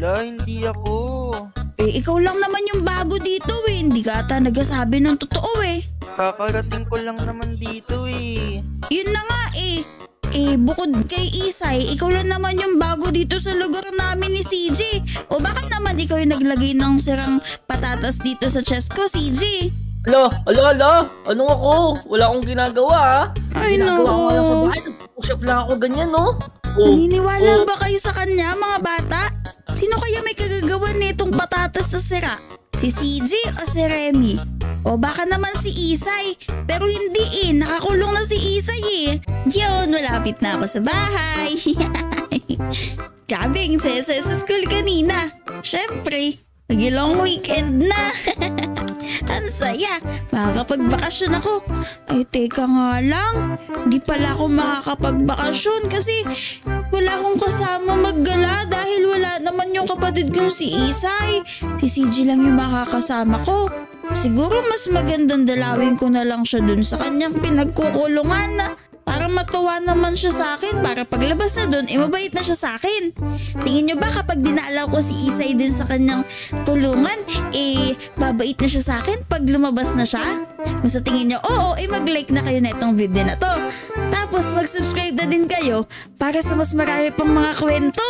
Wala, hindi ako. Eh, ikaw lang naman yung bago dito eh. Hindi ka ata nagasabi ng totoo eh. Kakarating ko lang naman dito eh. Yun na nga eh. Eh, bukod kay Isay, ikaw lang naman yung bago dito sa lugar namin ni CJ. O baka naman ikaw yung naglagay ng sirang patatas dito sa chest ko, CJ. Ala, ala, ala, anong ako? Wala akong ginagawa ah. Ay, ginagawa no. ko lang sa bahay, nag-push up lang ako ganyan no. Oh, Naniniwala oh. ba kayo sa kanya, mga bata? Sino kaya may kagagawan nitong patatas sa sira? Si CJ o si Remy? O baka naman si Isay. Pero hindi eh, nakakulong na si Isay eh. Yun, malapit na ako sa bahay. Grabe, ang sa school kanina. Siyempre, nag-long weekend na. Ang saya! Makakapagbakasyon ako. Ay, teka nga lang. Hindi pala ako makakapagbakasyon kasi wala akong kasama maggala dahil wala naman yung kapatid kong si Isay. Si CJ lang yung makakasama ko. Siguro mas magandang dalawin ko na lang siya dun sa kanyang pinagkukulungan na para matuwa naman siya sa akin para paglabas na doon, eh mabait na siya sa akin. Tingin nyo ba kapag dinalaw ko si Isay din sa kanyang tulungan, eh babait na siya sa akin pag lumabas na siya? Kung sa tingin nyo, oo, eh mag-like na kayo na itong video na to. Tapos mag-subscribe na din kayo para sa mas marami pang mga kwento.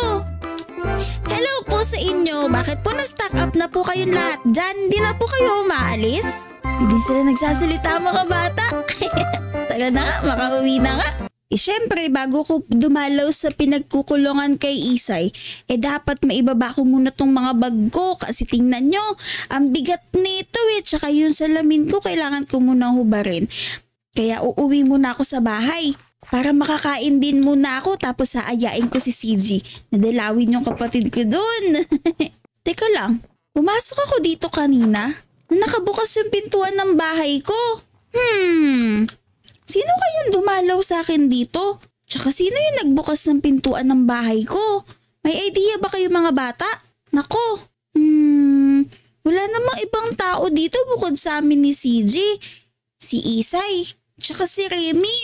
Hello po sa inyo! Bakit po na-stock up na po kayong lahat dyan? Di na po kayo umaalis? Hindi sila nagsasalita mga bata. Tagal na nga, makauwi na nga. Eh, syempre, bago ko dumalaw sa pinagkukulungan kay Isay, eh dapat maibaba ko muna tong mga bag ko kasi tingnan nyo, ang bigat nito eh, tsaka yung salamin ko kailangan ko muna hubarin. Kaya uuwi muna ako sa bahay para makakain din muna ako tapos haayain ko si CG na dalawin yung kapatid ko dun. Teka lang, pumasok ako dito kanina na nakabukas yung pintuan ng bahay ko. Hmm, Sino kayong dumalaw sa akin dito? Tsaka sino yung nagbukas ng pintuan ng bahay ko? May idea ba kayo mga bata? Nako, hmm, wala namang ibang tao dito bukod sa amin ni CJ, si Isay, tsaka si Remy.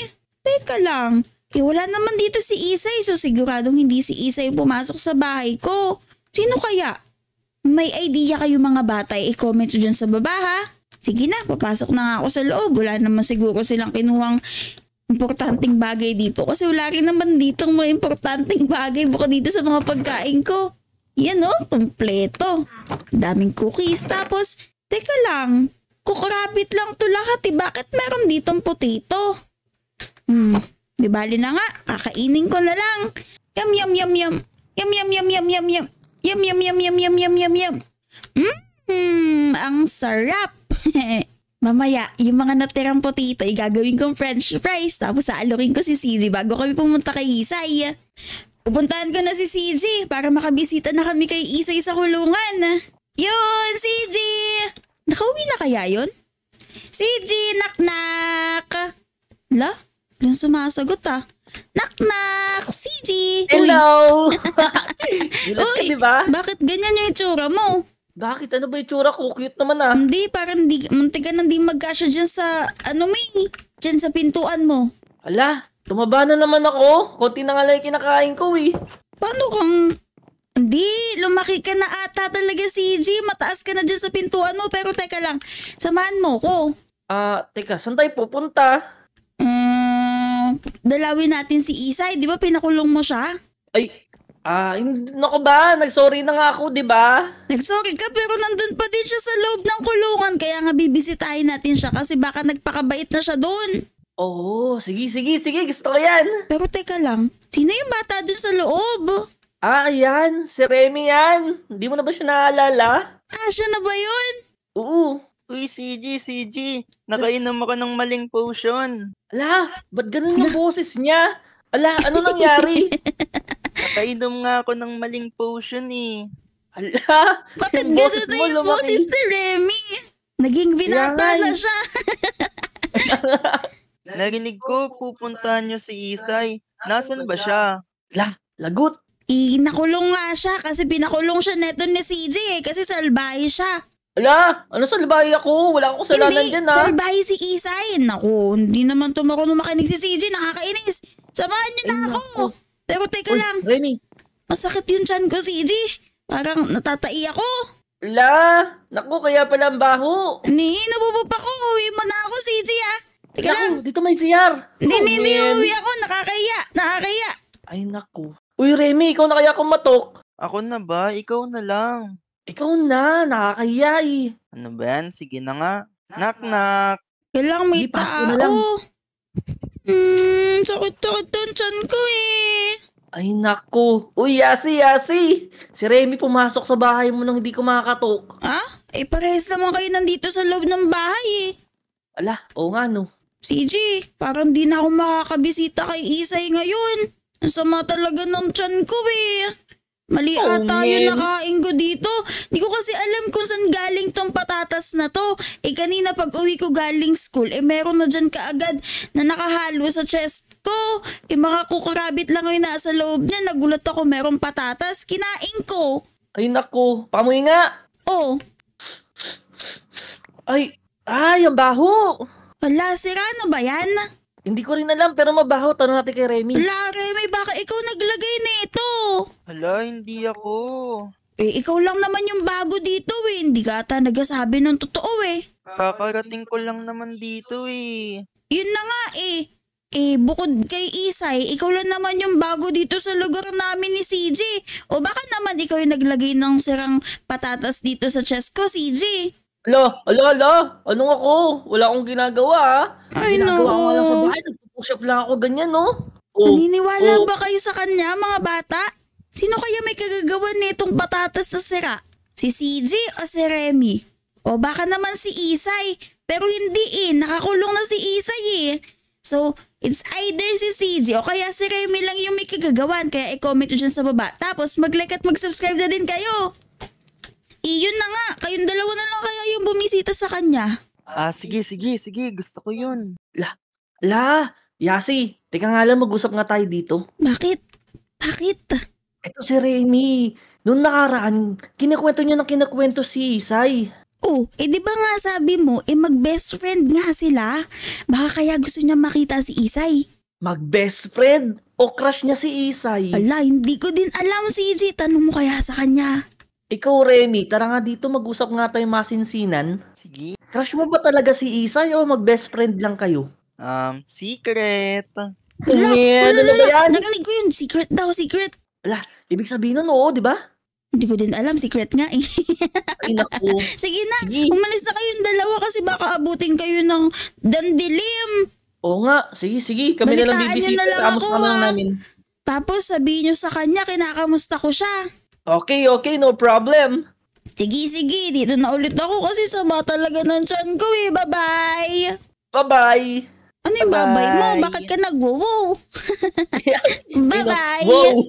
Teka lang, eh wala naman dito si Isay so siguradong hindi si Isay yung pumasok sa bahay ko. Sino kaya? May idea kayo mga bata, i-comment dyan sa baba ha. Sige na, papasok na ako sa loob. Wala naman siguro silang kinuhang importanteng bagay dito. Kasi wala rin naman ditong mga importanteng bagay bukod dito sa mga pagkain ko. Yan o, oh, kompleto. Daming cookies. Tapos, teka lang, kukurabit lang to lahat eh. Bakit meron ditong potito? Hmm, di bali na nga, kakainin ko na lang. Yum, yum, yum, yum. Yum, yum, yum, yum, yum, yum. Yum, yum, yum, yum, yum, yum, yum, yum. Mmm, ang sarap. Mamaya, yung mga natirang potito, igagawin kong french fries tapos aalokin ko si CJ bago kami pumunta kay Isay. Pupuntahan ko na si CJ para makabisita na kami kay Isay sa kulungan. Yun, CJ! Nakauwi na kaya yon? CJ, naknak! La, yung sumasagot ah. Naknak! CJ! Hello! Uy, ba? diba? bakit ganyan yung itsura mo? Bakit? Ano ba itsura ko? Cute naman ah. Hindi, parang di, muntik ka nang di magkasya dyan sa, ano may, dyan sa pintuan mo. Ala, tumaba na naman ako. Konti na nga lang kinakain ko eh. Paano kang, hindi, lumaki ka na ata talaga CJ. Mataas ka na dyan sa pintuan mo. Pero teka lang, samahan mo ko. Ah, uh, teka, saan tayo pupunta? Um, dalawin natin si Isay. Di ba pinakulong mo siya? Ay, Ah, nako ba? Nagsorry na nga ako, 'di ba? Nagsorry ka pero nandun pa din siya sa loob ng kulungan kaya nga bibisitahin natin siya kasi baka nagpakabait na siya doon. Oo, oh, sige, sige, sige, gusto ko yan. Pero teka lang, sino yung bata dun sa loob? Ah, ayan, si Remy yan. Hindi mo na ba siya naalala? Ah, siya na ba yun? Oo. Uy, CG, CG, nakainom ako ng maling potion. Ala, ba't ganun yung boses niya? Ala, ano nangyari? Painom nga ako ng maling potion eh. Ala! Bakit ganun na yung boses ni Remy? Naging binata na eh. siya. Narinig ko, pupuntahan niyo si Isay. Nasaan ba siya? La, lagot. Eh, nakulong nga siya kasi pinakulong siya neto ni CJ eh, kasi salbahe siya. Ala, ano salbahe ako? Wala akong kasalanan hindi, dyan ha. Ah. Salbahe si Isay. Naku, hindi naman tumarunong makinig si CJ, nakakainis. Samahan niyo na ako. Naku. Pero teka Uy, lang. Remy. Masakit yung chan ko, CJ. E Parang natatai ako. La, naku, kaya pala ang baho. Ni, nabubog ako. Uwi mo na ako, CJ, ha? Ah. Teka naku, lang. dito may CR. Ni, ni, hindi, uwi ako. Nakakaya, nakakaya. Ay, naku. Uy, Remy, ikaw na kaya akong matok. Ako na ba? Ikaw na lang. Ikaw na, nakakaya eh. Ano ba yan? Sige na nga. Knock, knock. Kailang may Di, tao. Na lang. Hmm, sakit-sakit ang chan ko eh. Ay naku. Uy, Yasi, Yasi! Si Remy pumasok sa bahay mo nang hindi ko kumakatok. Ha? Eh, parehas naman kayo nandito sa loob ng bahay eh. Ala, oo nga no. CJ, parang di na ako makakabisita kay Isay ngayon. Ang sama talaga ng chan ko eh. Mali oh, ata man. yung nakain ko dito. Hindi ko kasi alam kung saan galing tong patatas na to. Eh kanina pag uwi ko galing school, eh meron na dyan kaagad na nakahalo sa chest ko. Eh mga kukurabit lang yung nasa loob niya. Nagulat ako meron patatas. Kinain ko. Ay nako, pamuwi nga. Oh. Ay, ay ang baho. Wala, sira na ba yan? Hindi ko rin alam, pero mabaho. Tanong natin kay Remy. Wala, Remy, baka ikaw naglagay nito. Hala, hindi ako. Eh, ikaw lang naman yung bago dito eh. Hindi ka ata nagsasabi ng totoo eh. Kakarating ko lang naman dito eh. Yun na nga eh. Eh, bukod kay Isay, ikaw lang naman yung bago dito sa lugar namin ni CJ. O baka naman ikaw yung naglagay ng sirang patatas dito sa chest ko, CJ. Ala, ala, ala, anong ako? Wala akong ginagawa, ha? Ah. Ay, ginagawa no. ko lang sa bahay, nagpo-push lang ako, ganyan, no? Oh, Naniniwala oh. ba kayo sa kanya, mga bata? Sino kaya may kagagawan nitong patatas na sira? Si CJ o si Remy? O baka naman si Isay, pero hindi eh, nakakulong na si Isay eh. So, it's either si CJ o kaya si Remy lang yung may kagagawan, kaya i-comment dyan sa baba. Tapos, mag-like at mag-subscribe na din kayo. Iyon na nga, kayong dalawa na lang kaya yung bumisita sa kanya. Ah, sige, sige, sige, gusto ko yun. La, la, Yasi, teka nga lang mag-usap nga tayo dito. Bakit? Bakit? Ito si Remy. Noong nakaraan, kinakwento niya ng kinakwento si Isay. Oh, eh di ba nga sabi mo, eh mag-best friend nga sila? Baka kaya gusto niya makita si Isay. Mag-best friend? O crush niya si Isay? Ala, hindi ko din alam si Izzy. Tanong mo kaya sa kanya. Ikaw, Remy, tara nga dito, mag-usap nga tayo masinsinan. Sige. Crush mo ba talaga si Isay o mag-best friend lang kayo? Um, secret. Wala, yeah, wala, ano ba yan? Narinig ko yun, secret daw, secret. Wala, ibig sabihin nun, oo, di ba? Hindi ko din alam, secret nga eh. Ay, naku. Sige na, sige. umalis na kayong dalawa kasi baka abutin kayo ng dandilim. Oo nga, sige, sige, kami Balitaan na lang bibisita. Balitaan nyo na lang ako ha. Namin. Tapos sabihin nyo sa kanya, kinakamusta ko siya. Okay, okay, no problem. Sige, sige. Dito na ulit ako kasi sama talaga ng tiyan ko eh. Bye-bye. Bye-bye. Ano yung bye-bye mo? Bakit ka nag-wow? bye-bye. Wow.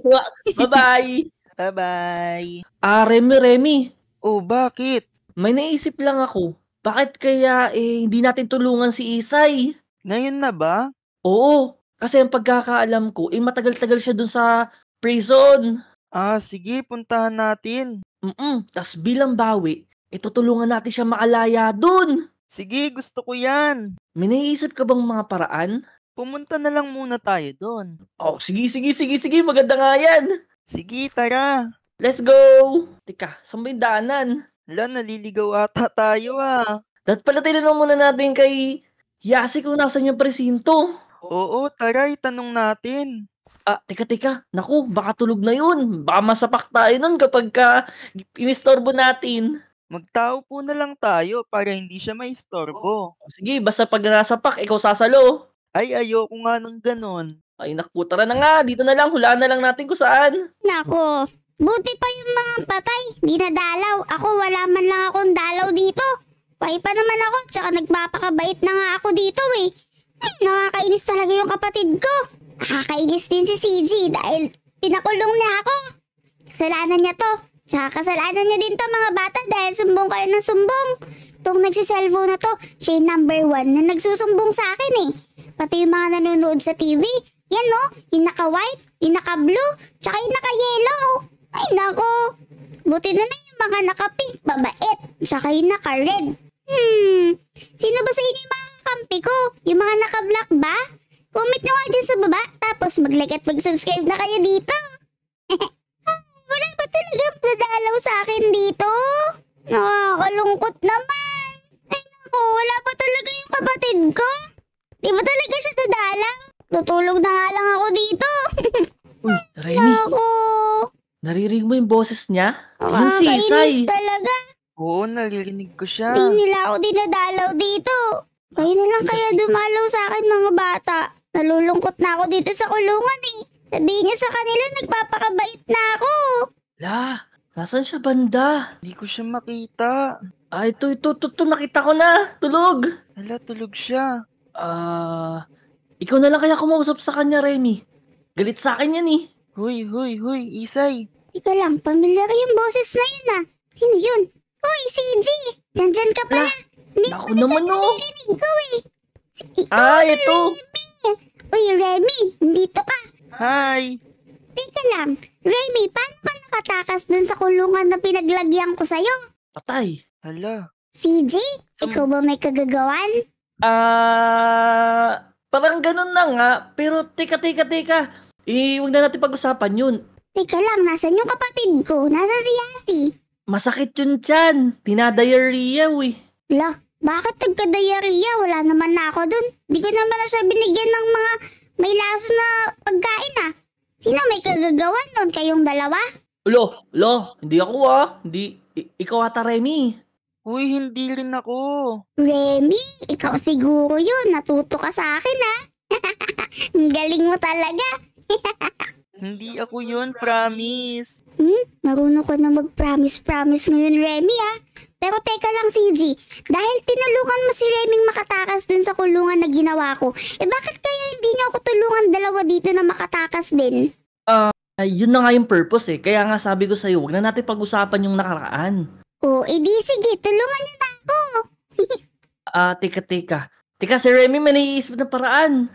Bye-bye. Bye-bye. Ah, Remy, Remy. Oh, bakit? May naisip lang ako. Bakit kaya eh, hindi natin tulungan si Isay? Ngayon na ba? Oo. Kasi ang pagkakaalam ko, eh matagal-tagal siya dun sa prison. Ah, sige, puntahan natin. Mm-mm, tas bilang bawi, itutulungan natin siya maalaya dun. Sige, gusto ko yan. Miniisip ka bang mga paraan? Pumunta na lang muna tayo doon. Oh, sige, sige, sige, sige, maganda nga yan. Sige, tara. Let's go! Teka, saan ba yung daanan? Wala, naliligaw ata tayo ah. Dapat pala tinanong muna natin kay Yasi kung nasan yung presinto. Oo, taray, itanong natin ah, teka, teka, naku, baka tulog na yun. Baka masapak tayo nun kapag ka inistorbo natin. Magtao po na lang tayo para hindi siya maistorbo. Oh, sige, basta pag nasapak, ikaw sasalo. Ay, ayoko nga nang ganon. Ay, naku, tara na nga. Dito na lang, hulaan na lang natin kung saan. Nako, buti pa yung mga patay. Di na dalaw. Ako, wala man lang akong dalaw dito. Pay pa naman ako, tsaka nagpapakabait na nga ako dito eh. Ay, nakakainis talaga yung kapatid ko. Nakakainis din si CJ dahil pinakulong niya ako. Kasalanan niya to. Tsaka kasalanan niyo din to mga bata dahil sumbong kayo ng sumbong. Itong nagsiselfo na to, siya yung number one na nagsusumbong sa akin eh. Pati yung mga nanonood sa TV, yan no, yung naka-white, yung naka-blue, tsaka yung naka-yellow. Ay nako, buti na lang yung mga naka-pink, babait, tsaka yung naka-red. Hmm, sino ba sa inyo yung mga kampi ko? Yung mga naka-black ba? Comment nyo nga dyan sa baba, tapos mag-like at mag-subscribe na kayo dito. Wala ba talagang nadalaw sa akin dito? Nakakalungkot naman. Ay naku, wala ba talaga yung kapatid ko? Di ba talaga siya nadalaw? Tutulog na nga lang ako dito. Uy, Remy. Naku. Naririnig mo yung boses niya? Oh, yung sisay. talaga. Oo, naririnig ko siya. Hindi nila ako dinadalaw dito. Kayo na lang kaya dumalaw sa akin mga bata. Nalulungkot na ako dito sa kulungan eh. Sabihin niyo sa kanila, nagpapakabait na ako. La, nasan siya banda? Hindi ko siya makita. Ah, ito, ito, ito, ito, nakita ko na. Tulog. Hala, tulog siya. Ah, ikaw na lang kaya kumausap sa kanya, Remy. Galit sa akin yan eh. Hoy, hoy, hoy, Isay. Ika lang, pamilyar yung boses na yun ah. Sino yun? Hoy, CJ! Nandyan ka pala. Hindi ko naman, no. Oh. ko eh. Si- ikaw, Ah, ito. Remy! Uy, Remy, dito ka. Hi. Teka lang, Remy, paano ka nakatakas dun sa kulungan na pinaglagyan ko sa'yo? Patay. Hala. CJ, Sam- ikaw ba may kagagawan? Ah, uh, parang ganun na nga. Pero teka, teka, teka. Eh, na natin pag-usapan yun. Teka lang, nasan yung kapatid ko? Nasa si Yasi? Masakit yun dyan. Tinadiarrhea, we. Lah, bakit nagka-diarrhea? Wala naman na ako dun. Di ko naman na siya binigyan ng mga may laso na pagkain ah. Sino may kagagawan nun? Kayong dalawa? Lo, lo, hindi ako ah. Hindi, ikaw ata Remy. Uy, hindi rin ako. Remy, ikaw siguro yun. Natuto ka sa akin ah. Ang galing mo talaga. Hindi ako yun, promise. Hmm? Marunong ko na mag-promise-promise ngayon, Remy, ah. Pero teka lang CG, dahil tinulungan mo si Reming makatakas dun sa kulungan na ginawa ko, eh bakit kaya hindi niyo ako tulungan dalawa dito na makatakas din? Ah, uh, yun na nga yung purpose eh. Kaya nga sabi ko sa'yo, wag na natin pag-usapan yung nakaraan. Oh, edi eh, sige, tulungan niyo na ako. Ah, uh, teka, teka. Teka, si Remy may naiisip na paraan.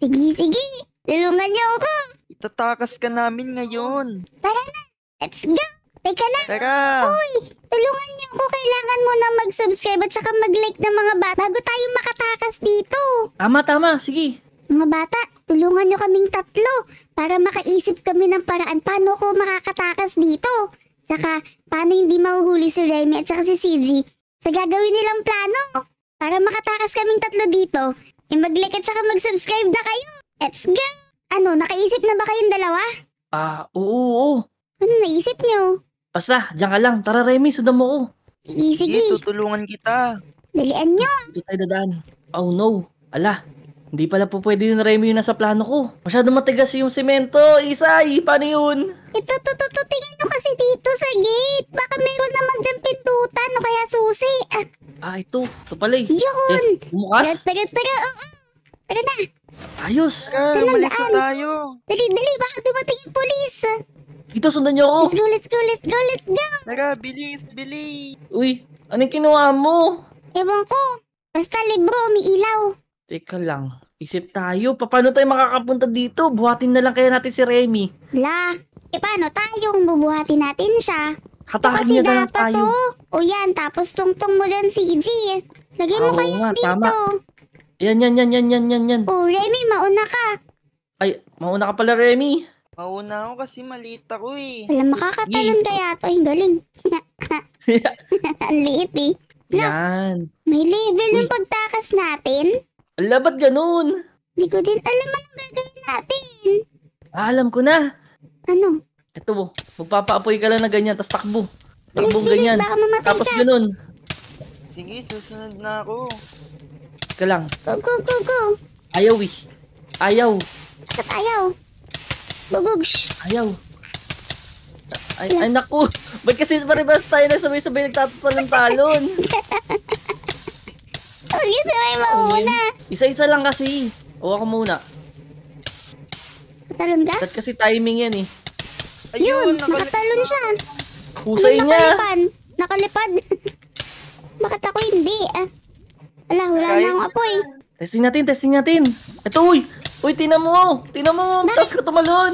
Sige, sige. Tulungan niyo ako. Itatakas ka namin ngayon. Tara na, let's go. Teka lang. Teka. Uy, tulungan niyo ko. Kailangan mo na mag-subscribe at saka mag-like ng mga bata bago tayo makatakas dito. Tama, tama. Sige. Mga bata, tulungan niyo kaming tatlo para makaisip kami ng paraan paano ko makakatakas dito. Saka, paano hindi mahuhuli si Remy at saka si CG sa gagawin nilang plano. Para makatakas kaming tatlo dito, e mag-like at saka mag-subscribe na kayo. Let's go! Ano, nakaisip na ba kayong dalawa? Ah, oo, oo. Ano naisip nyo? Basta, diyan ka lang. Tara, Remy, sundan mo ko. Sige, sige. tutulungan kita. Dalian nyo. Dito tayo dadaan. Oh no. Ala, hindi pala po pwede yung Remy yung nasa plano ko. Masyado matigas yung semento. Isay, paano yun? Ito, to, to, tingin nyo kasi dito sa gate. Baka meron naman dyan pintutan o kaya susi. Ah, ah ito. Ito pala eh. Yun. Eh, bumukas? Pero, pero, pero, oo. na. Ayos. Eh, Saan ang daan? Tayo. Dali, dali. Baka dumating yung polis. Dito, sundan niyo ako. Let's go, let's go, let's go, let's go! Tara, bilis, bilis! Uy, anong kinuha mo? Ewan ko. Basta libro, umiilaw. Teka lang. Isip tayo, paano tayo makakapunta dito? Buhatin na lang kaya natin si Remy. La, e paano tayong bubuhatin natin siya? Hatahan niya na lang tayo. To. Oh. O yan, tapos tungtong mo dyan si EG. Lagyan mo Oo kayo dito. tama. Yan, yan, yan, yan, yan, yan, yan. O, oh, Remy, mauna ka. Ay, mauna ka pala, Remy. Mauna ako kasi maliit ako eh. Alam, makakatalon kaya to. Ang galing. Ang liit eh. No, Yan. May level Uy. yung pagtakas natin. Ala, ba't ganun? Hindi ko din alam anong gagawin natin. Ah, alam ko na. Ano? Ito, oh. magpapaapoy ka lang na ganyan, tapos takbo. Takbong Ay, ganyan. Baka mamatay tapos ka. ganun. Sige, susunod na ako. Ka lang. Go, go, go, go. Ayaw eh. Ayaw. Ba't ayaw? Bagogs. Ayaw. Ay, ay naku. Ba't kasi paribas tayo na sabay-sabay nagtatapal ng talon? Huwag yung sabay mauna. Isa-isa lang kasi. O ako muna. Katalon ka? Ba't kasi timing yan eh. Ayun, Yun, nakatalon siya. Husay niya. Nakalipad. Nakalipad. Bakit ako hindi? Ah. Wala, wala na akong apoy. Testing natin, testing natin. Ito, uy! Uy, tinan mo! Tinan mo! Taas ko tumalon!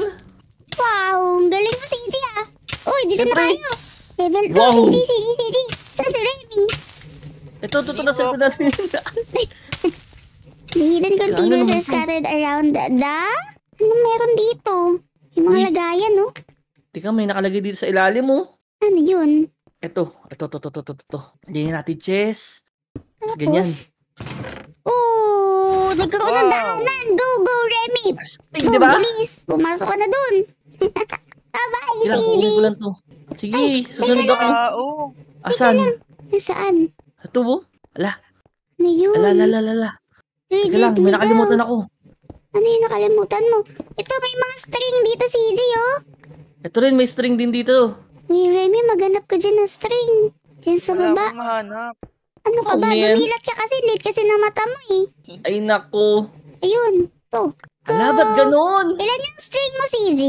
Wow! Galing mo si EJ ah! Uy, dito na tayo! Level 2 wow. si EJ, si EJ, si EJ! Sa si Remy! Ito, ito, ito, natin. The hidden containers scattered around the... Ano meron dito? Yung mga lagayan, no? Teka, may nakalagay dito sa ilalim, mo. Oh. Ano yun? Ito, ito, ito, ito, ito, ito. Ganyan natin chess. Tapos ganyan. Oo, oh, nagkaroon wow. ng daanan. Go, go, Remy. Astig, go, diba? Oh, bilis. Pumasok ka na dun. Abay, si Idi. ko lang to. Sige, Ay, susunod ako. Uh, oh. Asan? Nasaan? Sa tubo? Ala. Ano yun? Ala, ala, ala, ala. Teka lang, may nakalimutan ako. Ano yung nakalimutan mo? Ito, may mga string dito, CJ, oh. Ito rin, may string din dito. Ni Remy, maghanap ka dyan ng string. Dyan sa baba. Wala akong mahanap. Ano ka ba? Man. Dumilat ka kasi. Late kasi na mata mo eh. Ay nako. Ayun. To. Ala, ba't ah, ganun? Ilan yung string mo, CJ?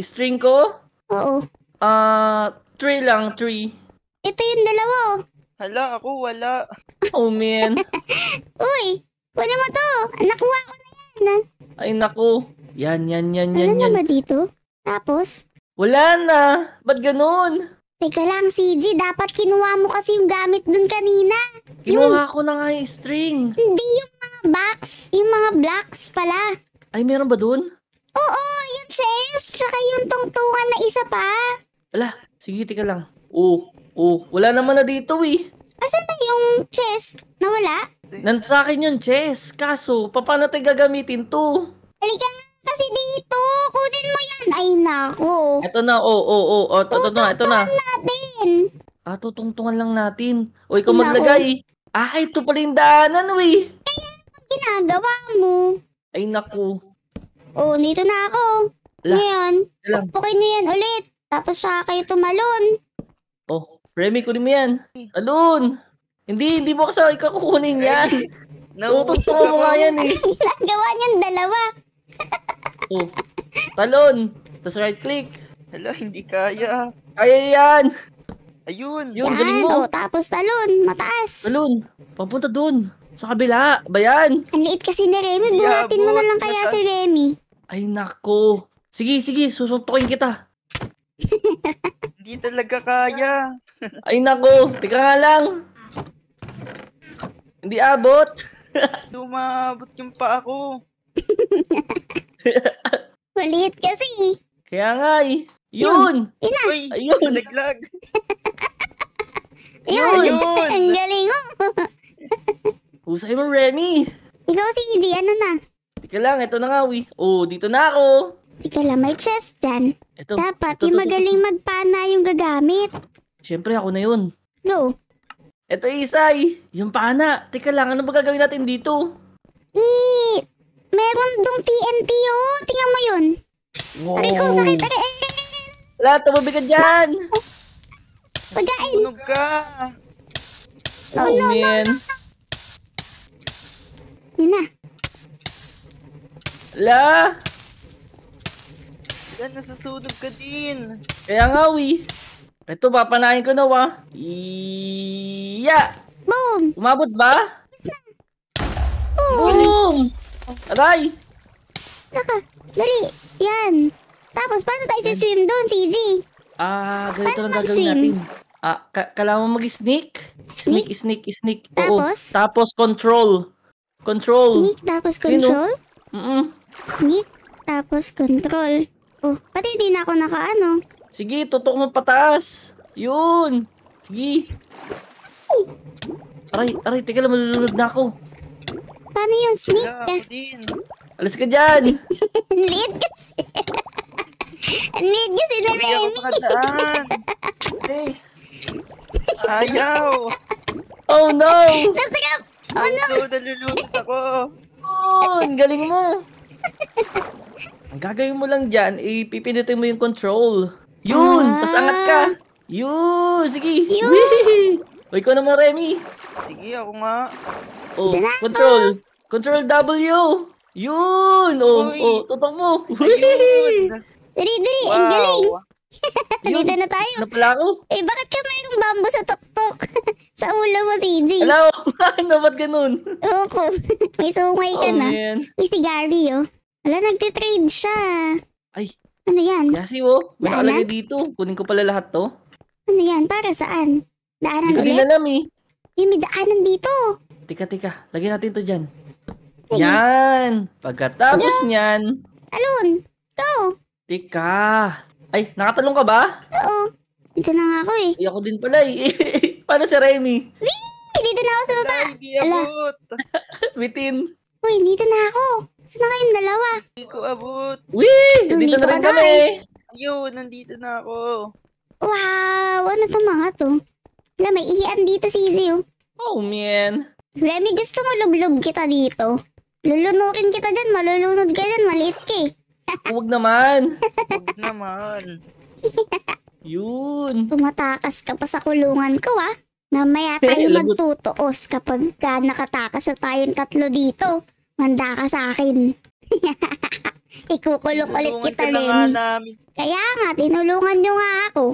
String ko? Oo. Ah, uh, three lang, three. Ito yung dalawa oh. Hala, ako wala. Oh man. Uy, wala mo to. Nakuha ko na yan. Ah. Ay nako. Yan, yan, yan, ano yan. Ano na yan. ba dito? Tapos? Wala na. Ba't ganun? Teka lang, CJ, dapat kinuha mo kasi yung gamit dun kanina. Kinuha yung... ko na nga yung string. Hindi, yung mga box, yung mga blocks pala. Ay, meron ba dun? Oo, yung chest, tsaka yung tungtungan na isa pa. Wala, sige, teka lang. Oo, oh, oo, wala naman na dito eh. Asan na yung chest? Nawala? Nan sa akin yung chest, kaso, paano tayo gagamitin to? Halika nga kasi dito. Kunin mo yan. Ay, nako. Ito na, oo, oh, oo, oh, oo. Oh. Ito, ito na, ito na. natin. Ah, tutungtungan lang natin. O, ikaw maglagay. Ah, ito pala yung daanan, we. Kaya, ginagawa mo. Ay, nako. Oo, oh, dito na ako. La, Ngayon, pupukin niyo yan ulit. Tapos saka kayo tumalon. Oh, Remy, kunin mo yan. Talon! Hindi, hindi mo kasi ikaw kukunin yan. Tutungtungan mo nga yan eh. Ang Ginagawa niyan dalawa. Oh. Talon. Tapos right click. Hello, hindi kaya. Kaya yan. Ayun. Yun, yan, galing mo. Oh, tapos talon, mataas. Talon, papunta dun. Sa kabila, Bayan! yan? Ang kasi ni Remy, buhatin mo na lang kaya si Remy. Ay nako. Sige, sige, susuntukin kita. Hindi talaga kaya. Ay nako, teka nga lang. Hindi abot. Dumabot yung pa ako. Maliit kasi. Kaya nga eh. Yun! Yun! Uy, ayun! Naglag! yun! yun. Ang galing mo! Oh. Husay mo, Remy! Ikaw si Izzy, ano na? Teka lang, ito na nga, uy. Oh, dito na ako! Teka lang, may chest dyan. Ito, Dapat, ito, yung magaling magpana yung gagamit. Siyempre, ako na yun. Go! Ito, Isay! Yung pana! Teka lang, ano ba gagawin natin dito? Mm, Meron dong TNT, oh. Tingnan mo yun. Wow. Aray ko, sakit. Aray, aray. Lahat, tumubi ka dyan. Pagkain. Tunog ka. Oh, oh no, man. No, no, no. Yun na. La. Yan, nasusunog ka din. Kaya nga, wi. Ito, papanahin ko na, wa. Iya. Boom. Umabot ba? Boom. Boom. Aray! Naka, dali. Yan. Tapos, paano tayo swim doon, CG? Ah, ganito paano lang gagawin natin. Ah, ka kailangan mag-sneak. Sneak, sneak, sneak. Tapos? Oo. Tapos control. Control. Sneak tapos oh. control? Mm -mm. Sneak tapos control. Oh, pati hindi na ako nakaano. Sige, tutok mo pataas. Yun. Sige. Aray, aray, teka lang, malulunod na ako. Paano yung sneak Wala, ka? ako din. Alis ka dyan! Lead kasi. na Hindi ako Remy. makadaan. Please. Ayaw. Oh no! Nasakap! Oh, oh no! Ano, ako. Oh, ang galing mo! Ang gagawin mo lang dyan, ipipindutin mo yung control. Yun! Ah. Tapos angat ka! Yun! Sige! Yun! Wee! O, ikaw naman, Remy! Sige, ako nga. Oh, diba? control. Ah. Control W. Yun! Oh, Uy. oh, tutok mo. Ayun. Diri, Wow. Ang galing. Dito na tayo. Napala ano ko. Eh, bakit ka may yung bambo sa tuktok? sa ulo mo, CJ. Hello? ano, ba't ganun? Oko. may sungay ka oh, na. Man. May sigari, oh. Wala, nagtitrade siya. Ay. Ano yan? Yasi, oh. Nakalagay dito. Kunin ko pala lahat to. Ano yan? Para saan? Daanan ulit? Hindi ko din alam, eh. Eh, may daanan dito. Tika, tika. Lagyan natin to dyan. Okay. Yan! Pagkatapos Sige. niyan... Alon, Go! Tika! Ay, nakatalong ka ba? Oo. Dito na nga ako eh. Ay, ako din pala eh. Paano si Remy? Wee! Dito na ako sa baba. Hindi abot. Bitin. Uy, dito na ako. Saan na kayong dalawa? Hindi ko abot. Wee! Nandito, nandito na rin ka kami. Eh. Ayun, nandito na ako. Wow! Ano to mga to? Wala, may ihian dito si Izzy oh. Oh, man. Remy, gusto mo lublob kita dito? Lulunukin kita dyan, malulunod ka dyan, maliit ka eh. Huwag naman. Huwag naman. Yun. Tumatakas ka pa sa kulungan ko ah. Mamaya tayo magtutuos kapag ka nakatakas na tayong tatlo dito. Manda ka sa akin. Ikukulong ulit kita, Lenny. Kaya nga, tinulungan nyo nga ako.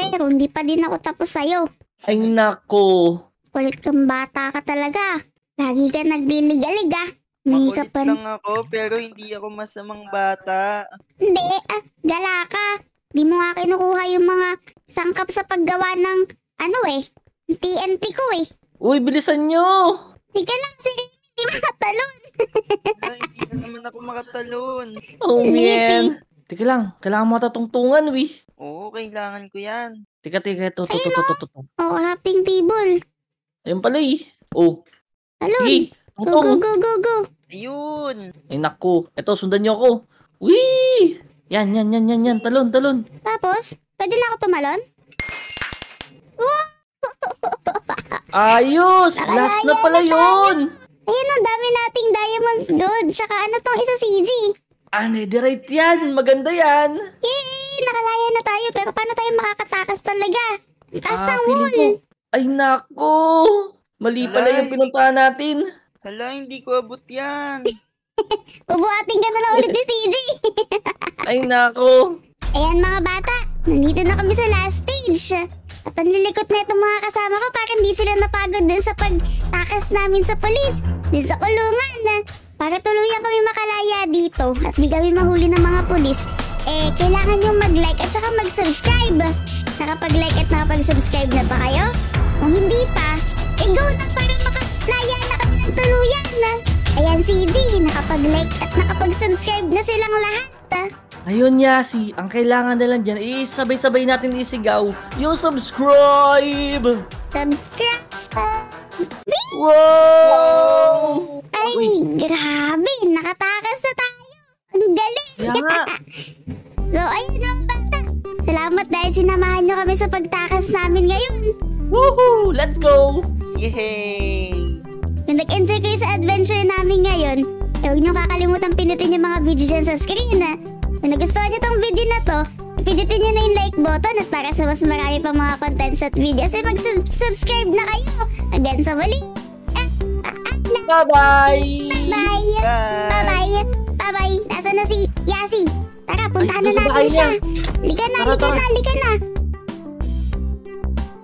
Pero hindi pa din ako tapos sa'yo. Ay nako. Kulit kang bata ka talaga. Lagi ka nagliligalig ah. May Makulit pa... lang ako, pero hindi ako masamang bata. Hindi, ah, gala ka. Di mo nga kinukuha yung mga sangkap sa paggawa ng, ano eh, TNT ko eh. Uy, bilisan nyo! Sige lang, sige. Hindi makatalon. Ay, ah, hindi na naman ako makatalon. Oh, man. Teka lang, kailangan mo tatungtungan, wi. Oo, kailangan ko yan. Teka, teka, ito, ito, oh. ito, ito, ito. Oh, hopping table. Ayun pala eh. Oh. Talon. Sige. Go, go, go, go, go. Ayun. Ay naku. Eto, sundan niyo ako. Wee! Yan, yan, yan, yan, yan. Talon, talon. Tapos, pwede na ako tumalon? Ayos! Last na pala yun! Ayun ang dami nating diamonds, gold, tsaka ano tong isa CG? Ah, netherite yan! Maganda yan! Yay! Nakalaya na tayo, pero paano tayo makakatakas talaga? Taas ah, ng wall! Ay nako! Mali Hala, pala yung pinuntahan natin. Hala, hindi ko abot yan. Bubuhating ka na lang ulit ni CJ. Ay nako! Ayan mga bata, nandito na kami sa last stage. At ang lilikot na itong mga kasama ko para hindi sila napagod din sa pagtakas namin sa polis, Din sa kulungan. Para tuluyan kami makalaya dito at di kami mahuli ng mga polis, eh kailangan yung mag-like at saka mag-subscribe. Nakapag-like at nakapag-subscribe na ba kayo? Kung hindi pa, eh go na para makalaya na kami ng tuluyan. Ah. Na. si CJ, nakapag-like at nakapag-subscribe na silang lahat. Ah. Ayun niya, si ang kailangan na lang dyan, isabay-sabay natin isigaw yung subscribe! Subscribe! Wow! Ay, Uy. grabe! Nakatakas na tayo! Ang galing! so, ayun ang oh, bata! Salamat dahil sinamahan niyo kami sa pagtakas namin ngayon! Woohoo! Let's go! Yay! Kung nag-enjoy kayo sa adventure namin ngayon, eh huwag niyong kakalimutan pinutin yung mga video dyan sa screen na. Kung nagustuhan niyo tong video na to, pinutin niyo na yung like button at para sa mas marami pang mga contents at videos, eh mag-subscribe na kayo! Hanggang sa muli! Bye-bye! Bye-bye! Bye-bye! Bye-bye! Nasaan na si Yasi? Tara, puntahan na natin siya! Liga na, liga na, liga na!